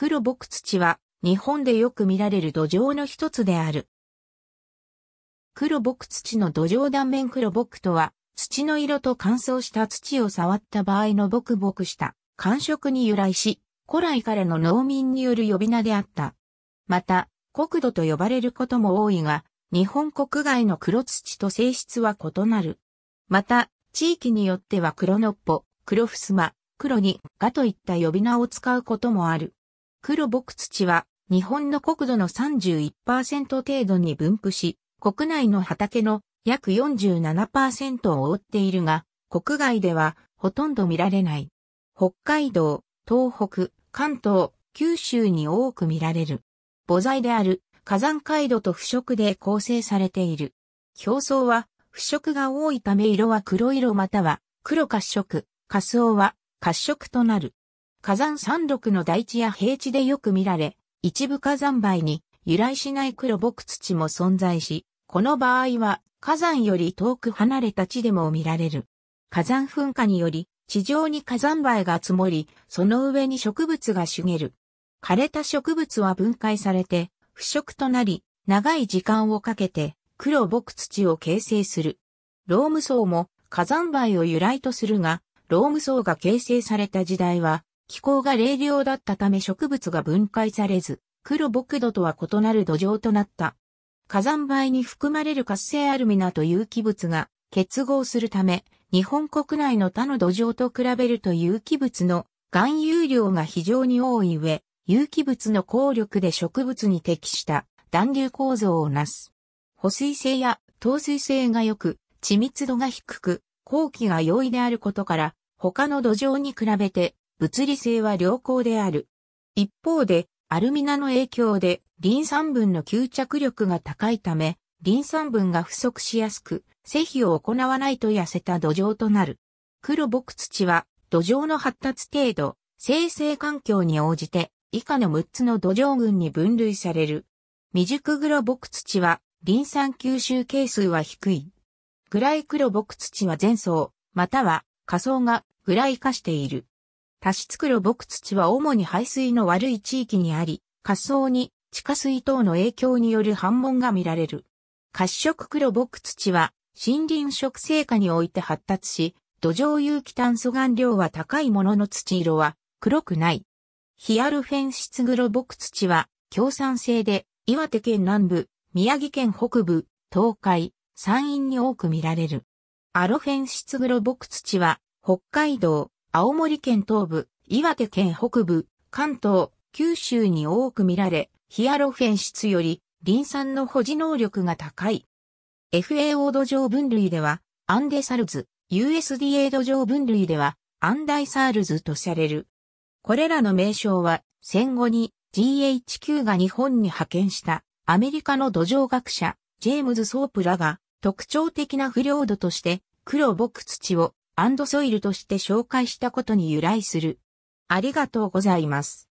黒牧土は日本でよく見られる土壌の一つである。黒牧土の土壌断面黒牧とは、土の色と乾燥した土を触った場合のぼくぼくした感触に由来し、古来からの農民による呼び名であった。また、国土と呼ばれることも多いが、日本国外の黒土と性質は異なる。また、地域によっては黒のっぽ、黒ふすま、黒に、がといった呼び名を使うこともある。黒牧土は日本の国土の31%程度に分布し、国内の畑の約47%を覆っているが、国外ではほとんど見られない。北海道、東北、関東、九州に多く見られる。母材である火山海道と腐食で構成されている。表層は腐食が多いため色は黒色または黒褐色、褐黄は褐色となる。火山山麓の大地や平地でよく見られ、一部火山灰に由来しない黒木土も存在し、この場合は火山より遠く離れた地でも見られる。火山噴火により地上に火山灰が積もり、その上に植物が茂る。枯れた植物は分解されて腐食となり、長い時間をかけて黒木土を形成する。ローム層も火山灰を由来とするが、ローム層が形成された時代は気候が冷涼だったため植物が分解されず、黒木土とは異なる土壌となった。火山灰に含まれる活性アルミナと有機物が結合するため、日本国内の他の土壌と比べると有機物の含有量が非常に多い上、有機物の効力で植物に適した暖流構造をなす。保水性や透水性が良く、緻密度が低く、後期が容易であることから、他の土壌に比べて物理性は良好である。一方で、アルミナの影響で、リン酸分の吸着力が高いため、リン酸分が不足しやすく、施肥を行わないと痩せた土壌となる。黒木土は、土壌の発達程度、生成環境に応じて、以下の6つの土壌群に分類される。未熟黒木土は、リン酸吸収係数は低い。グライ黒木土は前層、または、下層がグライ化している。多湿黒牧土は主に排水の悪い地域にあり、滑走に地下水等の影響による反問が見られる。褐色黒牧土は森林植生化において発達し、土壌有機炭素含量は高いものの土色は黒くない。ヒアルフェン質黒牧土は共産性で岩手県南部、宮城県北部、東海、山陰に多く見られる。アロフェン質黒牧土は北海道、青森県東部、岩手県北部、関東、九州に多く見られ、ヒアロフェン質より、リン酸の保持能力が高い。FAO 土壌分類では、アンデサルズ、USDA 土壌分類では、アンダイサールズとされる。これらの名称は、戦後に GHQ が日本に派遣したアメリカの土壌学者、ジェームズ・ソープらが特徴的な不良土として黒木土をアンドソイルとして紹介したことに由来する。ありがとうございます。